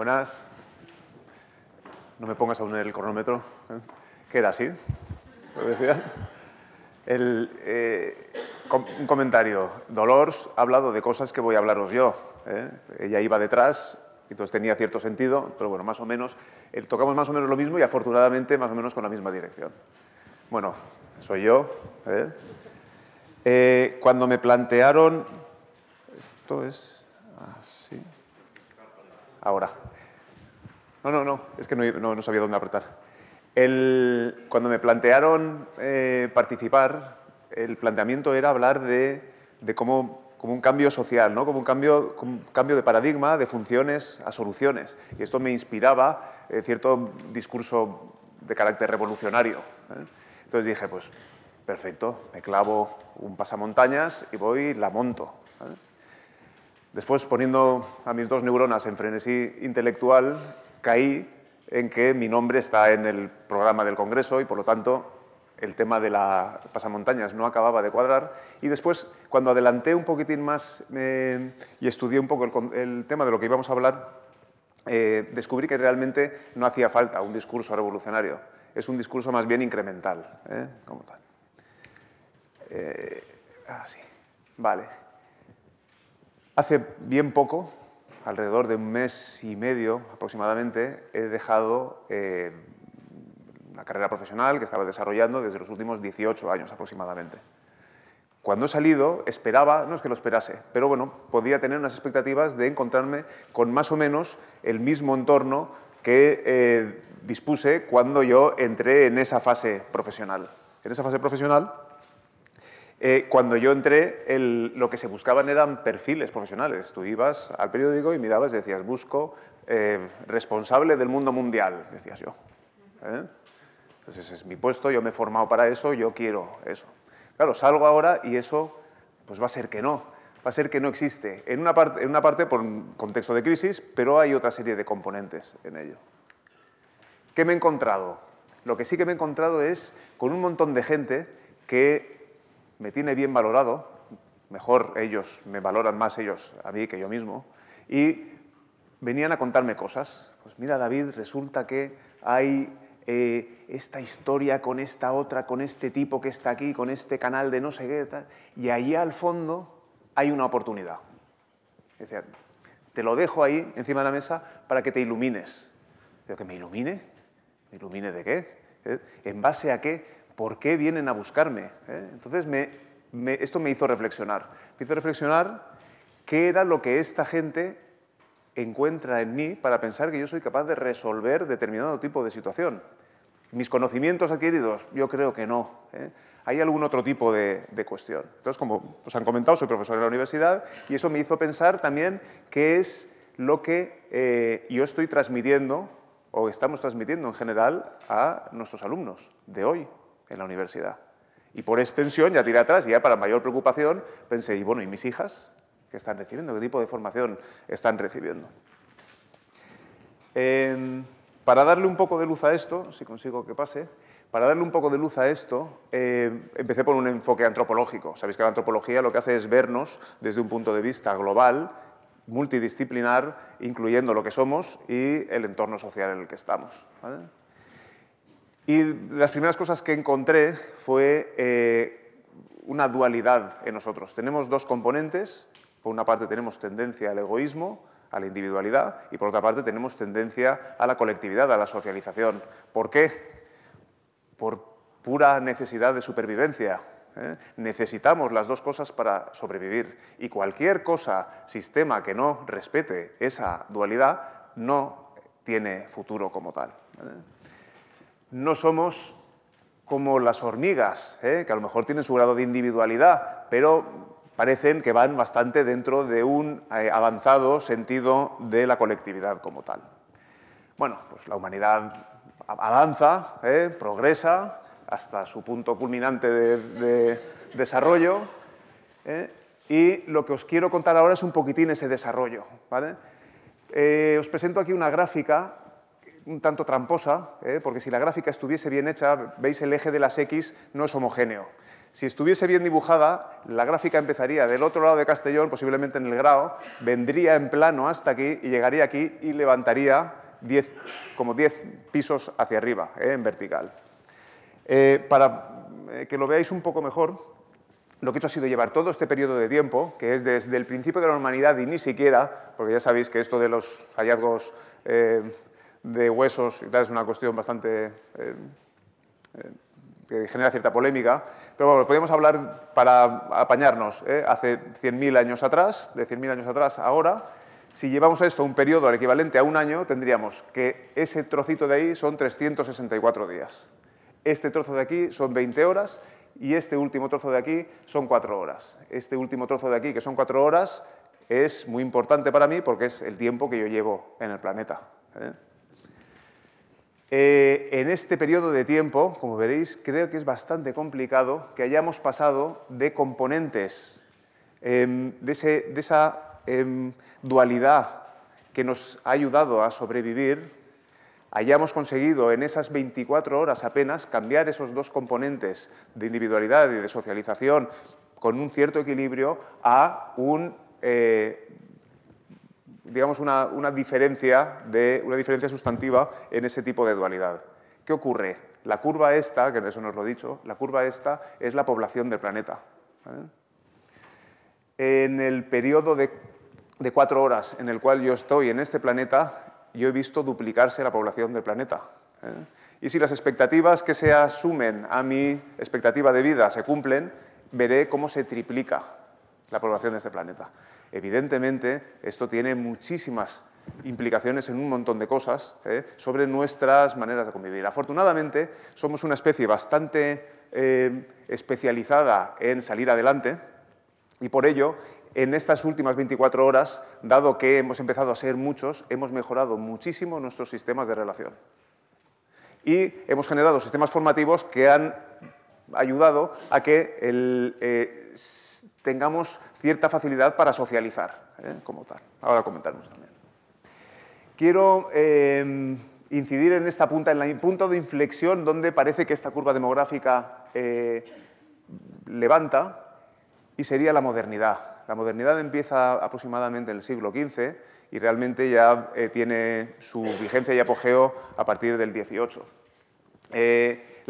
Buenas. No me pongas a aún el cronómetro. ¿eh? ¿Qué era así? Lo decía. Eh, un comentario. Dolores ha hablado de cosas que voy a hablaros yo. ¿eh? Ella iba detrás, entonces tenía cierto sentido, pero bueno, más o menos, tocamos más o menos lo mismo y afortunadamente más o menos con la misma dirección. Bueno, soy yo. cuando me plantearon... Esto es así. Ahora. No, no, no, es que no, no, sabía dónde apretar. El, cuando me plantearon eh, participar, el planteamiento era hablar de, de cómo como un cambio social, ¿no? como, un cambio, cambio de paradigma de funciones a soluciones. Y esto me inspiraba eh, cierto discurso de carácter revolucionario. ¿eh? Entonces dije, pues perfecto, me clavo un pasamontañas y voy y la monto. Después, poniendo a mis dos neuronas en frenesí intelectual, caí en que mi nombre está en el programa del Congreso y, por lo tanto, el tema de la pasamontañas no acababa de cuadrar. Y después, cuando adelanté un poquitín más eh, y estudié un poco el, tema de lo que íbamos a hablar, eh, descubrí que realmente no hacía falta un discurso revolucionario. Es un discurso más bien incremental, ¿eh? tal. así, ah, vale. Hace bien poco, alrededor de un mes y medio aproximadamente, he dejado la eh, una carrera profesional que estaba desarrollando desde los últimos 18 años aproximadamente. Cuando he salido, esperaba, no es que lo esperase, pero bueno, podía tener unas expectativas de encontrarme con más o menos el mismo entorno que eh, dispuse cuando yo entré en esa fase profesional. En esa fase profesional eh, cuando yo entré, lo que se buscaban eran perfiles profesionales. Tú ibas al periódico y mirabas y decías, busco eh, responsable del mundo mundial, decías yo. ¿eh? Entonces, ese es mi puesto, yo me he formado para eso, yo quiero eso. Claro, salgo ahora y eso pues va a ser que no, va a ser que no existe. En una, parte, en una parte por un contexto de crisis, pero hay otra serie de componentes en ello. ¿Qué me he encontrado? Lo que sí que me he encontrado es con un montón de gente que me tiene bien valorado, mejor ellos, me valoran más ellos a mí que yo mismo, y venían a contarme cosas. Pues mira, David, resulta que hay eh, esta historia con esta otra, con este tipo que está aquí, con este canal de no sé qué, y ahí al fondo hay una oportunidad. Es te lo dejo ahí encima de la mesa para que te ilumines. Digo, ¿que me ilumine? ¿Me ilumine de qué? ¿Eh? ¿En base a qué ¿por qué vienen a buscarme? ¿Eh? Entonces esto me hizo reflexionar. Me hizo reflexionar qué era lo que esta gente encuentra en mí para pensar que yo soy capaz de resolver determinado tipo de situación. ¿Mis conocimientos adquiridos? Yo creo que no. ¿eh? Hay algún otro tipo de, cuestión. Entonces, como os han comentado, soy profesor en la universidad y eso me hizo pensar también qué es lo que eh, yo estoy transmitiendo o estamos transmitiendo en general a nuestros alumnos de hoy, en la universidad. Y por extensión ya tiré atrás y ya para mayor preocupación pensé, y bueno, ¿y mis hijas qué están recibiendo? ¿Qué tipo de formación están recibiendo? Em, para darle un poco de luz a esto, si consigo que pase, para darle un poco de luz a esto, em, empecé por un enfoque antropológico. Sabéis que la antropología lo que hace es vernos desde un punto de vista global, multidisciplinar, incluyendo lo que somos y el entorno social en el que estamos. ¿vale? Y las primeras cosas que encontré fue eh, una dualidad en nosotros. Tenemos dos componentes. Por una parte tenemos tendencia al egoísmo, a la individualidad, y por otra parte tenemos tendencia a la colectividad, a la socialización. ¿Por qué? Por pura necesidad de supervivencia. ¿eh? Necesitamos las dos cosas para sobrevivir y cualquier cosa, sistema que no respete esa dualidad, no tiene futuro como tal. ¿eh? no somos como las hormigas, ¿eh? que a lo mejor tienen su grado de individualidad, pero parecen que van bastante dentro de un eh, avanzado sentido de la colectividad como tal. Bueno, pues la humanidad avanza, ¿eh? progresa hasta su punto culminante de, desarrollo. Y lo que os quiero contar ahora es un poquitín ese desarrollo. os presento aquí una gráfica un tanto tramposa, ¿eh? porque si la gráfica estuviese bien hecha, veis el eje de las X no es homogéneo. Si estuviese bien dibujada, la gráfica empezaría del otro lado de Castellón, posiblemente en el grado, vendría en plano hasta aquí y llegaría aquí y levantaría como 10 pisos hacia arriba, ¿eh? en vertical. Eh, para que lo veáis un poco mejor, lo que he hecho ha sido llevar todo este periodo de tiempo, que es desde el principio de la humanidad y ni siquiera, porque ya sabéis que esto de los hallazgos de huesos y tal, es una cuestión bastante... Eh, eh, que genera cierta polémica, pero bueno, podríamos hablar para apañarnos ¿eh? hace 100.000 años atrás, de 100.000 años atrás ahora, si llevamos a esto un periodo equivalente a un año, tendríamos que ese trocito de ahí son 364 días, este trozo de aquí son 20 horas y este último trozo de aquí son 4 horas. Este último trozo de aquí, que son 4 horas, es muy importante para mí porque es el tiempo que yo llevo en el planeta. Eh, en este periodo de tiempo, como veréis, creo que es bastante complicado que hayamos pasado de componentes, em, de, esa em, dualidad que nos ha ayudado a sobrevivir, hayamos conseguido en esas 24 horas apenas cambiar esos dos componentes de individualidad y de socialización con un cierto equilibrio a un eh, digamos, una, diferencia de, diferencia sustantiva en ese tipo de dualidad. ¿Qué ocurre? La curva esta, que en eso nos lo he dicho, la curva esta es la población del planeta. En el periodo de, cuatro horas en el cual yo estoy en este planeta, yo he visto duplicarse la población del planeta. ¿eh? Y si las expectativas que se asumen a mi expectativa de vida se cumplen, veré cómo se triplica la población de este planeta. Evidentemente, esto tiene muchísimas implicaciones en un montón de cosas ¿eh? sobre nuestras maneras de convivir. Afortunadamente, somos una especie bastante eh, especializada en salir adelante y por ello, en estas últimas 24 horas, dado que hemos empezado a ser muchos, hemos mejorado muchísimo nuestros sistemas de relación. Y hemos generado sistemas formativos que han ayudado a que eh, tengamos cierta facilidad para socializar ¿eh? como tal. Ahora comentaremos también. Quiero em, incidir en esta punta, en la punta de inflexión donde parece que esta curva demográfica eh, levanta y sería la modernidad. La modernidad empieza aproximadamente en el siglo XV y realmente ya tiene su vigencia y apogeo a partir del XVIII.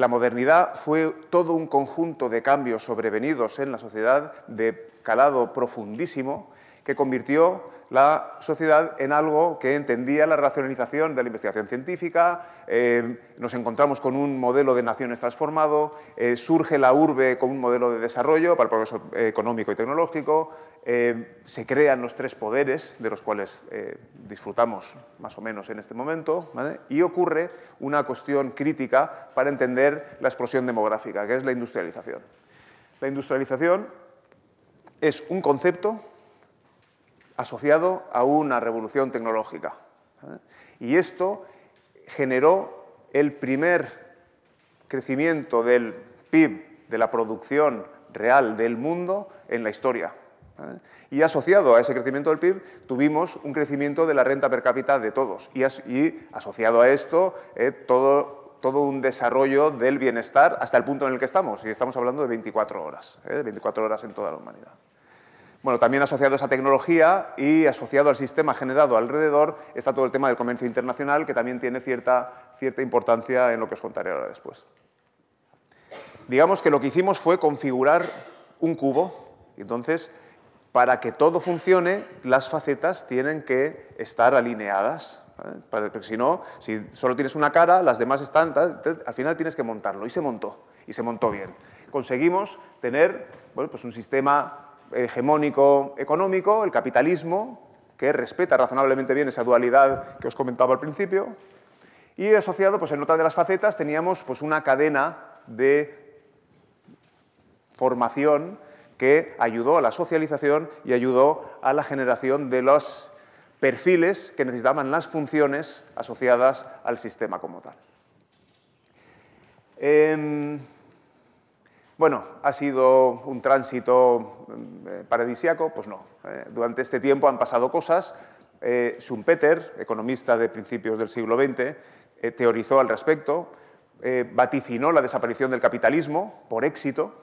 La modernidad fue todo un conjunto de cambios sobrevenidos en la sociedad de calado profundísimo que convirtió la sociedad en algo que entendía la racionalización de la investigación científica, eh, nos encontramos con un modelo de naciones transformado, eh, surge la urbe con un modelo de desarrollo para el progreso eh, económico y tecnológico, se crean los tres poderes de los cuales disfrutamos más o menos en este momento, y ocurre una cuestión crítica para entender la explosión demográfica, que es la industrialización. La industrialización es un concepto asociado a una revolución tecnológica. ¿eh? Y esto generó el primer crecimiento del PIB, de la producción real del mundo en la historia. ¿eh? Y asociado a ese crecimiento del PIB tuvimos un crecimiento de la renta per cápita de todos y, asociado a esto eh, todo, un desarrollo del bienestar hasta el punto en el que estamos y estamos hablando de 24 horas, de 24 horas en toda la humanidad. Bueno, también asociado a esa tecnología y asociado al sistema generado alrededor está todo el tema del comercio internacional, que también tiene cierta, cierta importancia en lo que os contaré ahora después. Digamos que lo que hicimos fue configurar un cubo. Entonces, para que todo funcione, las facetas tienen que estar alineadas. Porque si no, si solo tienes una cara, las demás están, tal, al final tienes que montarlo. Y se montó, y se montó bien. Conseguimos tener bueno, pues un sistema hegemónico económico, el capitalismo, que respeta razonablemente bien esa dualidad que os comentaba al principio. Y asociado, pues en otra de las facetas, teníamos pues, una cadena de formación que ayudó a la socialización y ayudó a la generación de los perfiles que necesitaban las funciones asociadas al sistema como tal. Em, bueno, ha sido un tránsito eh, paradisiaco, pues no. Eh, durante este tiempo han pasado cosas. Eh, Schumpeter, economista de principios del siglo XX, teorizó al respecto, vaticinó la desaparición del capitalismo por éxito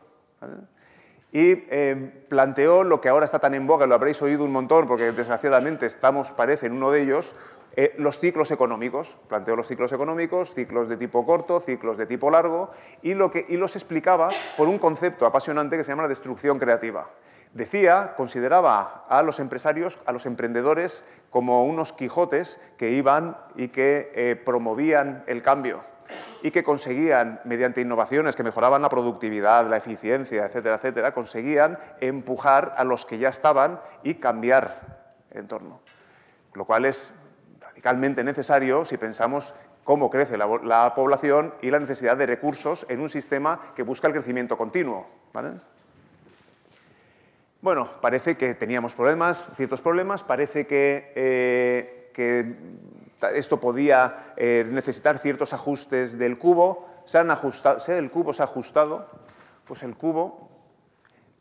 y eh, planteó lo que ahora está tan en boga, lo habréis oído un montón, porque desgraciadamente estamos, parece, en uno de ellos, eh, los ciclos económicos. Planteó los ciclos económicos, ciclos de tipo corto, ciclos de tipo largo, y, lo que, los explicaba por un concepto apasionante que se llama la destrucción creativa. Decía, consideraba a los empresarios, a los emprendedores, como unos quijotes que iban y que eh, promovían el cambio y que conseguían, mediante innovaciones que mejoraban la productividad, la eficiencia, etcétera, etcétera, conseguían empujar a los que ya estaban y cambiar el entorno. Lo cual es radicalmente necesario si pensamos cómo crece la, población y la necesidad de recursos en un sistema que busca el crecimiento continuo. Bueno, parece que teníamos problemas, ciertos problemas, parece que, eh, que esto podía eh, necesitar ciertos ajustes del cubo, se han ajustado, si el cubo se ha ajustado, pues el cubo,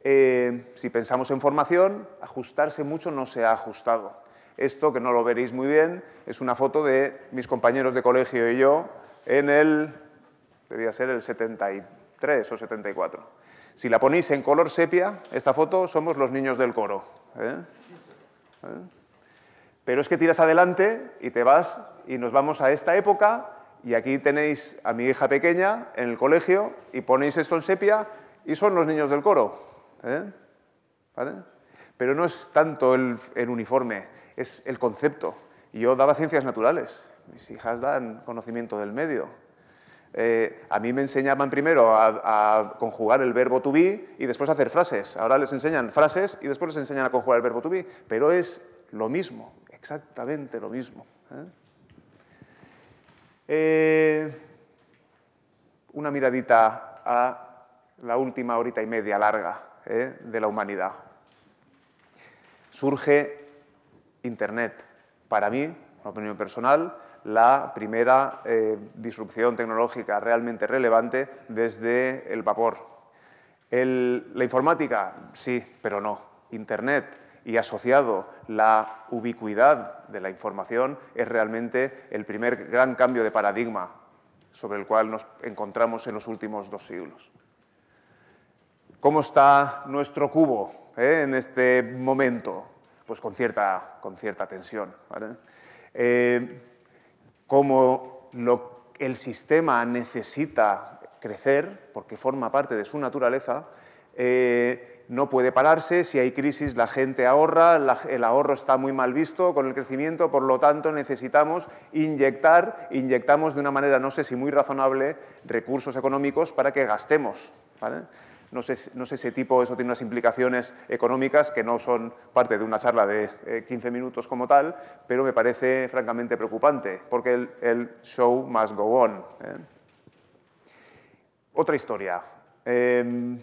eh, si pensamos en formación, ajustarse mucho no se ha ajustado. Esto, que no lo veréis muy bien, es una foto de mis compañeros de colegio y yo en el, debía ser el 73 o 74. Si la ponéis en color sepia, esta foto somos los niños del coro. ¿eh? Pero es que tiras adelante y te vas y nos vamos a esta época y aquí tenéis a mi hija pequeña en el colegio y ponéis esto en sepia y son los niños del coro. ¿eh? Pero no es tanto el, uniforme, es el concepto. Yo daba ciencias naturales, mis hijas dan conocimiento del medio. Eh, a mí me enseñaban primero a, a, conjugar el verbo to be y después a hacer frases. Ahora les enseñan frases y después les enseñan a conjugar el verbo to be, pero es lo mismo exactamente lo mismo. ¿eh? Eh, una miradita a la última horita y media larga ¿eh? de la humanidad. Surge Internet. Para mí, una opinión personal, la primera disrupción tecnológica realmente relevante desde el vapor. la informática, sí, pero no. Internet, y asociado la ubicuidad de la información es realmente el primer gran cambio de paradigma sobre el cual nos encontramos en los últimos dos siglos. ¿Cómo está nuestro cubo eh, en este momento? Pues con cierta, con cierta tensión. Eh, como el sistema necesita crecer, porque forma parte de su naturaleza, eh, no puede pararse, si hay crisis la gente ahorra, el ahorro está muy mal visto con el crecimiento, por lo tanto necesitamos inyectar, inyectamos de una manera, no sé si muy razonable, recursos económicos para que gastemos. No sé, no sé, tipo eso tiene unas implicaciones económicas que no son parte de una charla de 15 eh, minutos como tal, pero me parece francamente preocupante, porque el, show must go on. ¿eh? Otra historia. Em,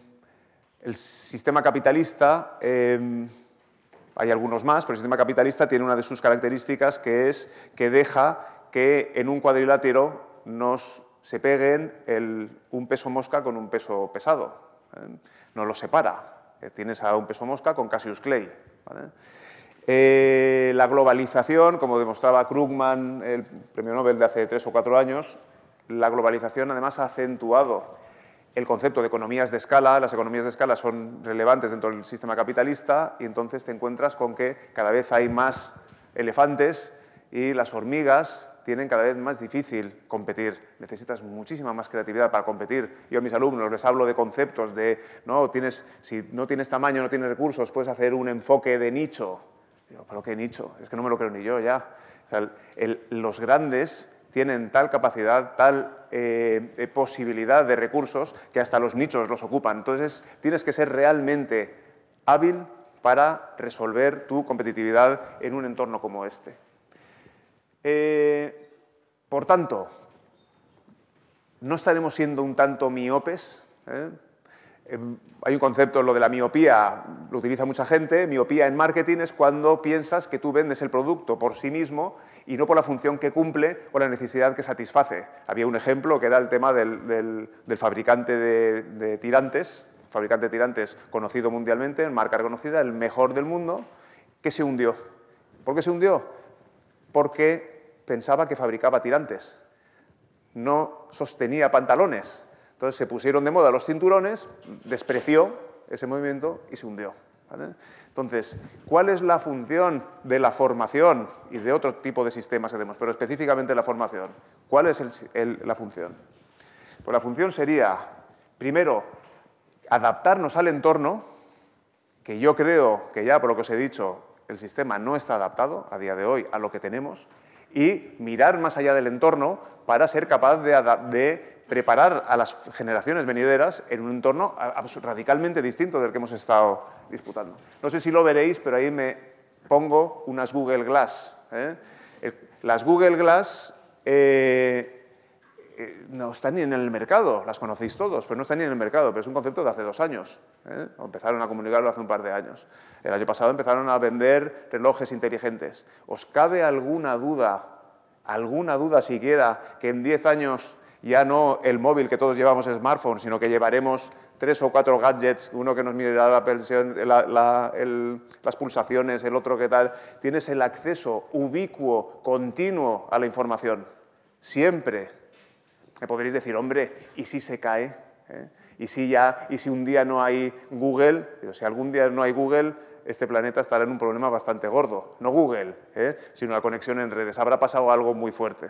el sistema capitalista, em, hay algunos más, pero el sistema capitalista tiene una de sus características que es que deja que en un cuadrilátero nos se peguen un peso mosca con un peso pesado. ¿eh? No lo separa. Eh, tienes a un peso mosca con Cassius Clay. Eh, la globalización, como demostraba Krugman, el premio Nobel de hace tres o cuatro años, la globalización además ha acentuado el concepto de economías de escala, las economías de escala son relevantes dentro del sistema capitalista y entonces te encuentras con que cada vez hay más elefantes y las hormigas tienen cada vez más difícil competir. Necesitas muchísima más creatividad para competir. Yo a mis alumnos les hablo de conceptos de, no, tienes, si no tienes tamaño, no tienes recursos, puedes hacer un enfoque de nicho. Digo, ¿pero qué nicho? Es que no me lo creo ni yo ya. los grandes tienen tal capacidad, tal eh, eh, posibilidad de recursos que hasta los nichos los ocupan. Entonces tienes que ser realmente hábil para resolver tu competitividad en un entorno como este. Eh, por tanto, no estaremos siendo un tanto miopes. Em, hay un concepto, lo de la miopía, lo utiliza mucha gente. Miopía en marketing es cuando piensas que tú vendes el producto por sí mismo y no por la función que cumple o la necesidad que satisface. Había un ejemplo que era el tema del, fabricante de, de, tirantes, fabricante de tirantes conocido mundialmente, marca reconocida, el mejor del mundo, que se hundió. ¿Por qué se hundió? Porque pensaba que fabricaba tirantes. No sostenía pantalones entonces se pusieron de moda los cinturones, despreció ese movimiento y se hundió. Entonces, ¿cuál es la función de la formación y de otro tipo de sistemas que tenemos, pero específicamente la formación? ¿Cuál es la función? Pues la función sería, primero, adaptarnos al entorno, que yo creo que ya por lo que os he dicho, el sistema no está adaptado a día de hoy a lo que tenemos y mirar más allá del entorno para ser capaz de, preparar a las generaciones venideras en un entorno radicalmente distinto del que hemos estado disputando. No sé si lo veréis, pero ahí me pongo unas Google Glass. ¿eh? Las Google Glass eh, eh, no están ni en el mercado, las conocéis todos, pero no están ni en el mercado, pero es un concepto de hace dos años. ¿eh? Empezaron a comunicarlo hace un par de años. El año pasado empezaron a vender relojes inteligentes. ¿Os cabe alguna duda, alguna duda siquiera, que en diez años ya no el móvil que todos llevamos es smartphone, sino que llevaremos tres o cuatro gadgets, uno que nos mirará las pulsaciones, el otro que tal, tienes el acceso ubicuo, continuo a la información, siempre me podréis decir, hombre, ¿y si se cae? ¿Eh? ¿Y, si ya, ¿Y si un día no hay Google? si algún día no hay Google, este planeta estará en un problema bastante gordo. No Google, ¿eh? sino la conexión en redes. Habrá pasado algo muy fuerte.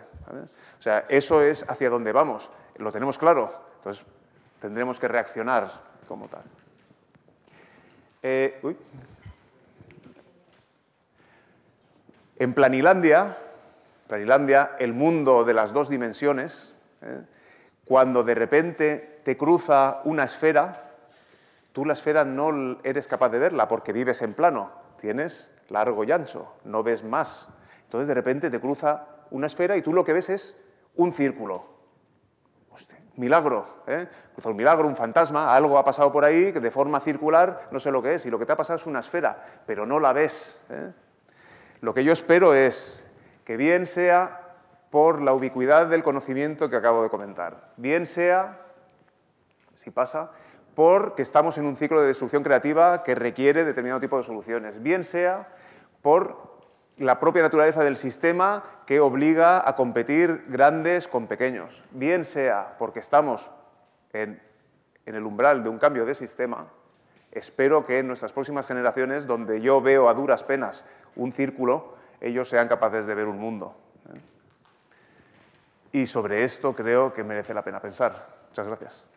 O sea, eso es hacia dónde vamos. Lo tenemos claro. Entonces, tendremos que reaccionar como tal. Eh, en Planilandia, Planilandia, el mundo de las dos dimensiones, ¿eh? Cuando de repente te cruza una esfera, tú la esfera no eres capaz de verla porque vives en plano, tienes largo y ancho, no ves más. Entonces de repente te cruza una esfera y tú lo que ves es un círculo. milagro, ¿eh? un milagro, un fantasma, algo ha pasado por ahí que de forma circular, no sé lo que es, y lo que te ha pasado es una esfera, pero no la ves. ¿eh? Lo que yo espero es que bien sea por la ubicuidad del conocimiento que acabo de comentar. Bien sea, si pasa, porque estamos en un ciclo de destrucción creativa que requiere determinado tipo de soluciones, bien sea por la propia naturaleza del sistema que obliga a competir grandes con pequeños, bien sea porque estamos en, en el umbral de un cambio de sistema, espero que en nuestras próximas generaciones, donde yo veo a duras penas un círculo, ellos sean capaces de ver un mundo. Y sobre esto creo que merece la pena pensar. Muchas gracias.